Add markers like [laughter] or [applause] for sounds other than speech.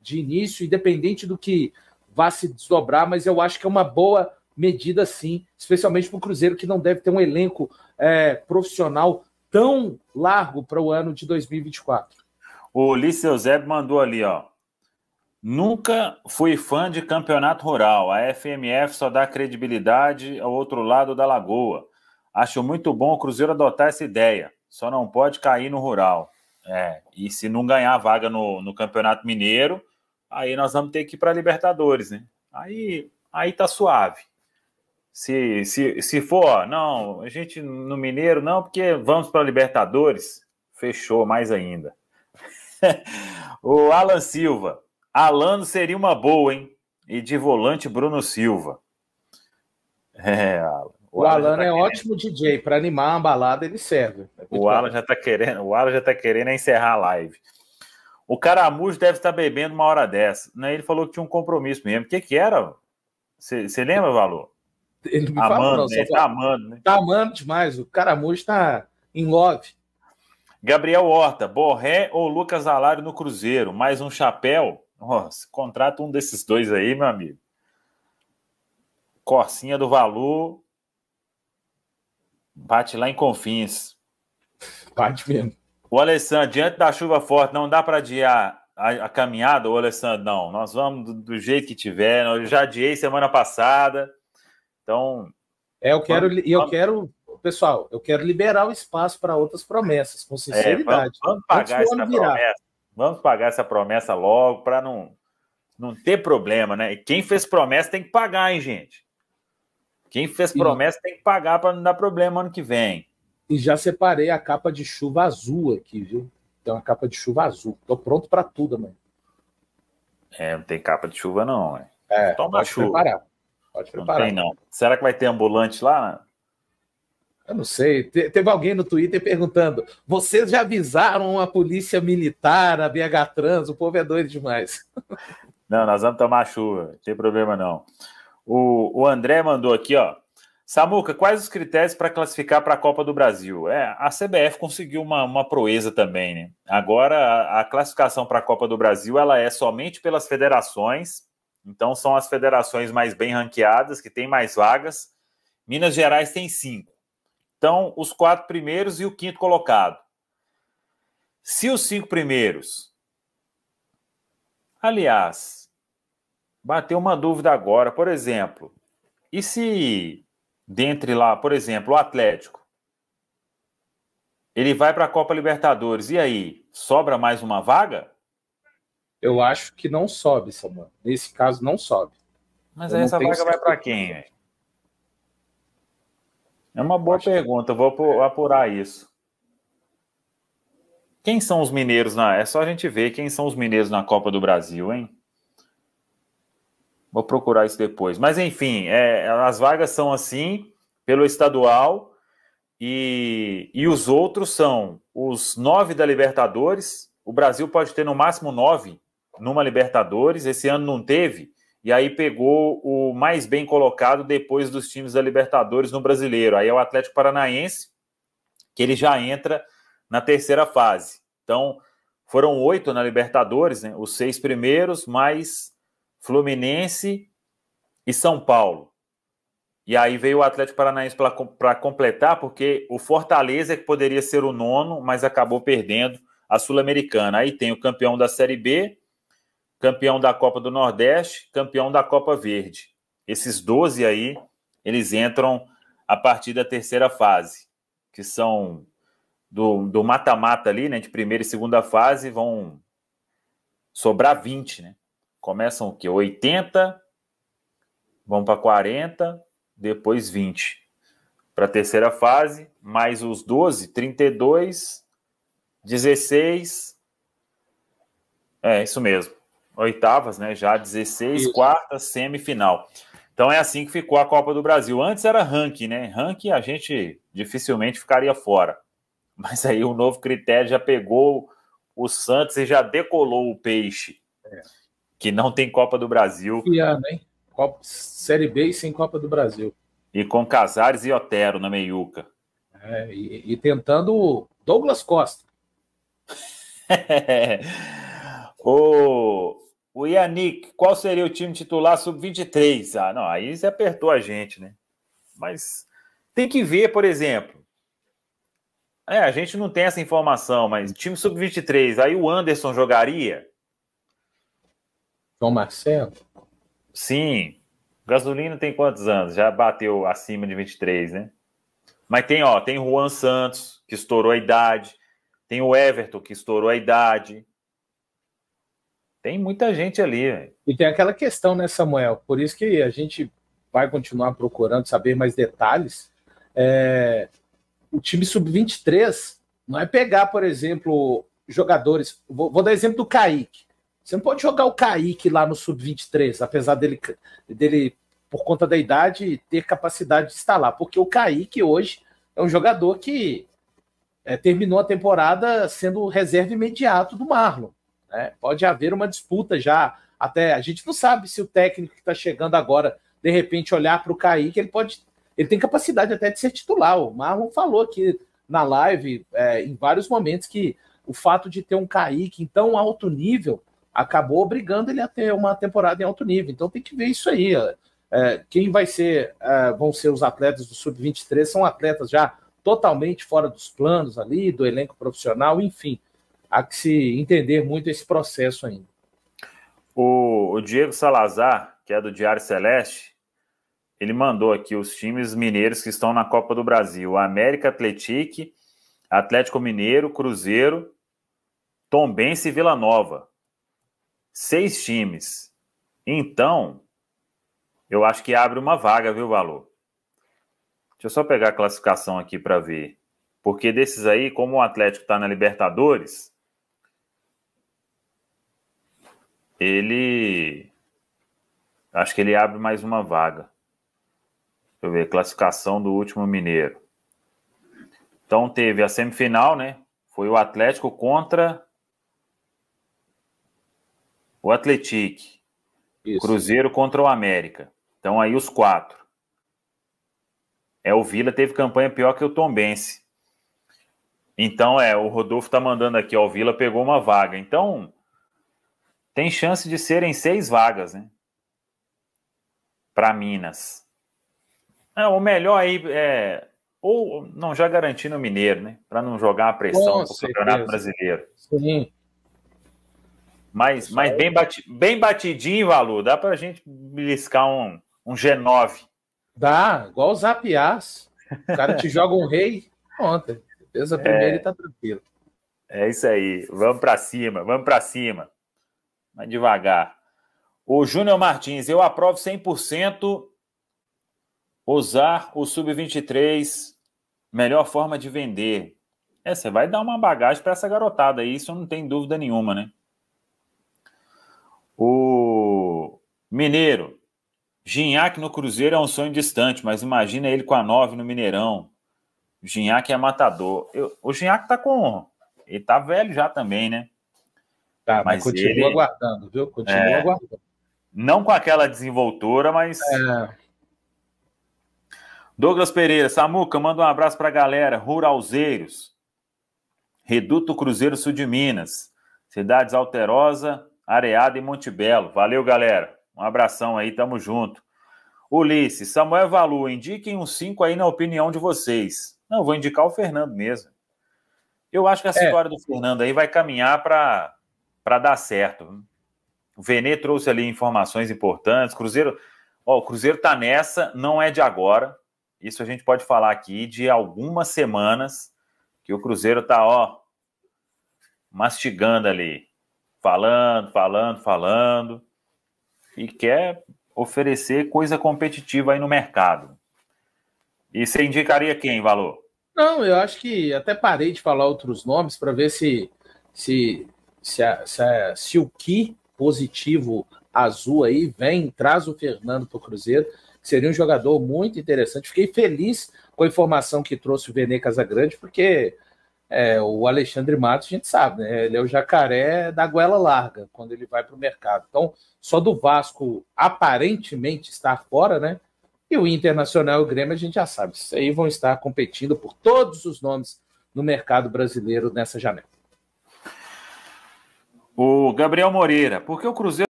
de início, independente do que vá se desdobrar, mas eu acho que é uma boa medida, sim, especialmente para o Cruzeiro, que não deve ter um elenco é, profissional tão largo para o ano de 2024. O Ulisses Eusébio mandou ali, ó. Nunca fui fã de campeonato rural. A FMF só dá credibilidade ao outro lado da lagoa. Acho muito bom o Cruzeiro adotar essa ideia. Só não pode cair no rural. É, e se não ganhar a vaga no, no Campeonato Mineiro, aí nós vamos ter que ir para Libertadores, né? Aí, aí tá suave. Se, se, se for, não, a gente no Mineiro não, porque vamos para Libertadores, fechou mais ainda. [laughs] o Alan Silva, Alano seria uma boa, hein? E de volante, Bruno Silva. É, Alan. O, o Alan, tá é querendo. ótimo DJ, para animar uma balada ele serve. É o Alan já tá querendo, o Alan já tá querendo encerrar a live. O caramujo deve estar bebendo uma hora dessa. Né? Ele falou que tinha um compromisso mesmo. O que, que era? Você lembra, Valor? Ele me amando, falou, né? Tá amando, né? Tá amando demais. O caramujo está em love. Gabriel Horta, Borré ou Lucas Alário no Cruzeiro? Mais um chapéu? Nossa, contrata um desses dois aí, meu amigo. Corsinha do Valor. Bate lá em Confins. Bate mesmo. O Alessandro, diante da chuva forte, não dá para adiar a, a caminhada, o Alessandro? Não, nós vamos do, do, jeito que tiver. Eu já adiei semana passada. Então. É, eu quero. E eu quero. Pessoal, eu quero liberar o espaço para outras promessas, com sinceridade. É, vamos, vamos pagar essa virar. promessa. Vamos pagar essa promessa logo para não, não ter problema, né? E quem fez promessa tem que pagar, hein, gente? Quem fez promessa tem que pagar para não dar problema ano que vem. E já separei a capa de chuva azul aqui, viu? Tem uma capa de chuva azul. Tô pronto para tudo, mãe. É, não tem capa de chuva, não. Ué. É, Toma pode chuva. preparar. Pode preparar. Não tem, não. Será que vai ter ambulante lá? Eu não sei. Teve alguém no Twitter perguntando: vocês já avisaram a polícia militar, a BH Trans? O povo é doido demais. [laughs] Não, nós vamos tomar chuva, não tem problema não. O, o André mandou aqui, ó. Samuca, quais os critérios para classificar para a Copa do Brasil? É, a CBF conseguiu uma, uma proeza também, né? Agora a, a classificação para a Copa do Brasil ela é somente pelas federações, então são as federações mais bem ranqueadas que têm mais vagas. Minas Gerais tem cinco. Então os quatro primeiros e o quinto colocado. Se os cinco primeiros, aliás, bateu uma dúvida agora, por exemplo, e se dentre lá, por exemplo, o Atlético, ele vai para a Copa Libertadores, e aí, sobra mais uma vaga? Eu acho que não sobe, Samuel. Nesse caso, não sobe. Mas aí essa vaga certeza. vai para quem? É uma boa acho pergunta, que... vou apurar isso. Quem são os mineiros na. É só a gente ver quem são os mineiros na Copa do Brasil, hein? Vou procurar isso depois. Mas, enfim, é, as vagas são assim, pelo estadual, e, e os outros são os nove da Libertadores. O Brasil pode ter no máximo nove numa Libertadores. Esse ano não teve, e aí pegou o mais bem colocado depois dos times da Libertadores no brasileiro. Aí é o Atlético Paranaense, que ele já entra na terceira fase. Então, foram oito na Libertadores, né? os seis primeiros, mais Fluminense e São Paulo. E aí veio o Atlético Paranaense para completar, porque o Fortaleza, que poderia ser o nono, mas acabou perdendo a Sul-Americana. Aí tem o campeão da Série B, campeão da Copa do Nordeste, campeão da Copa Verde. Esses 12 aí, eles entram a partir da terceira fase, que são do mata-mata ali, né? De primeira e segunda fase, vão sobrar 20, né? começam o quê? 80, vão para 40, depois 20. Para a terceira fase, mais os 12, 32, 16. É, isso mesmo. Oitavas, né? Já 16, isso. quarta, semifinal. Então é assim que ficou a Copa do Brasil. Antes era ranking, né? Ranking a gente dificilmente ficaria fora. [laughs] Mas aí o novo critério já pegou o Santos e já decolou o peixe. É que não tem Copa do Brasil. Que hein? Copa, Série B e sem Copa do Brasil. E com Casares e Otero na meiuca. É, e, e, tentando Douglas Costa. [laughs] o, o Yannick, qual seria o time titular sub-23? Ah, não, aí você apertou a gente, né? Mas tem que ver, por exemplo. É, a gente não tem essa informação, mas time sub-23, aí o Anderson jogaria? João Marcelo? Sim. Gasolina tem quantos anos? Já bateu acima de 23, né? Mas tem, ó, tem Juan Santos, que estourou a idade. Tem o Everton, que estourou a idade. Tem muita gente ali. Véio. E tem aquela questão, né, Samuel? Por isso que a gente vai continuar procurando saber mais detalhes. É... O time sub-23 não é pegar, por exemplo, jogadores. Vou, vou dar exemplo do Kaique. Você não pode jogar o Kaique lá no sub-23, apesar dele, dele, por conta da idade, ter capacidade de estar lá, porque o Kaique hoje é um jogador que é, terminou a temporada sendo reserva imediato do Marlon. Né? Pode haver uma disputa já. Até a gente não sabe se o técnico que está chegando agora, de repente, olhar para o Kaique, ele pode. Ele tem capacidade até de ser titular. O Marlon falou aqui na live, é, em vários momentos, que o fato de ter um Kaique em tão alto nível acabou obrigando ele a ter uma temporada em alto nível. Então tem que ver isso aí. É, quem vai ser, é, vão ser os atletas do Sub-23, são atletas já totalmente fora dos planos ali, do elenco profissional, enfim. Há que se entender muito esse processo ainda. O, o Diego Salazar, que é do Diário Celeste, ele mandou aqui os times mineiros que estão na Copa do Brasil: América Atletique, Atlético Mineiro, Cruzeiro, Tombense e Vila Nova seis times. Então, eu acho que abre uma vaga, viu, Valor? Deixa eu só pegar a classificação aqui para ver. Porque desses aí, como o Atlético está na Libertadores, ele. Acho que ele abre mais uma vaga. Deixa eu ver, classificação do último Mineiro. Então teve a semifinal, né? Foi o Atlético contra o Atlético, Isso. Cruzeiro contra o América. Então aí os quatro. É, o Vila teve campanha pior que o Tombense. Então, é, o Rodolfo tá mandando aqui, ó, o Vila pegou uma vaga. Então, tem chance de serem seis vagas, né? Para Minas. É, o melhor aí é ou não já garanti no Mineiro, né? Para não jogar a pressão no Campeonato Brasileiro. Sim. Mas, mas bem, bati, bem batidinho, Valu, dá para a gente beliscar um, um G9. Dá, igual o Zapiás. O cara te joga um rei ontem. Beleza, a primeira é, e tá tranquilo. É isso aí. Vamos para cima, vamos para cima. Mas devagar. O Júnior Martins, eu aprovo 100% usar o sub-23, melhor forma de vender. É, você vai dar uma bagagem para essa garotada aí, isso não tem dúvida nenhuma, né? O Mineiro. Ginhaque no Cruzeiro é um sonho distante, mas imagina ele com a 9 no Mineirão. O Ginhaque é matador. Eu, o Ginhaque tá com. Ele tá velho já também, né? Tá, mas, mas continua ele... aguardando, viu? Continua é... aguardando. Não com aquela desenvoltura, mas. É... Douglas Pereira, Samuca, manda um abraço pra galera. Ruralzeiros. Reduto Cruzeiro Sul de Minas. Cidades Alterosa Areado e Montebello. Valeu, galera. Um abração aí, tamo junto. Ulisses, Samuel Valu, indiquem um 5 aí na opinião de vocês. Não, vou indicar o Fernando mesmo. Eu acho que essa é. história do Fernando aí vai caminhar para dar certo. O Vene trouxe ali informações importantes. Cruzeiro, ó, o Cruzeiro tá nessa, não é de agora. Isso a gente pode falar aqui de algumas semanas que o Cruzeiro tá, ó, mastigando ali falando, falando, falando, e quer oferecer coisa competitiva aí no mercado. E você indicaria quem, Valor? Não, eu acho que até parei de falar outros nomes para ver se se, se, se, se o que positivo azul aí vem, traz o Fernando para o Cruzeiro, que seria um jogador muito interessante. Fiquei feliz com a informação que trouxe o Vene Casagrande, porque é, o Alexandre Matos, a gente sabe, né? Ele é o jacaré da goela larga quando ele vai para o mercado. Então, só do Vasco aparentemente estar fora, né? E o Internacional e o Grêmio, a gente já sabe. Isso aí vão estar competindo por todos os nomes no mercado brasileiro nessa janela. O Gabriel Moreira, porque o Cruzeiro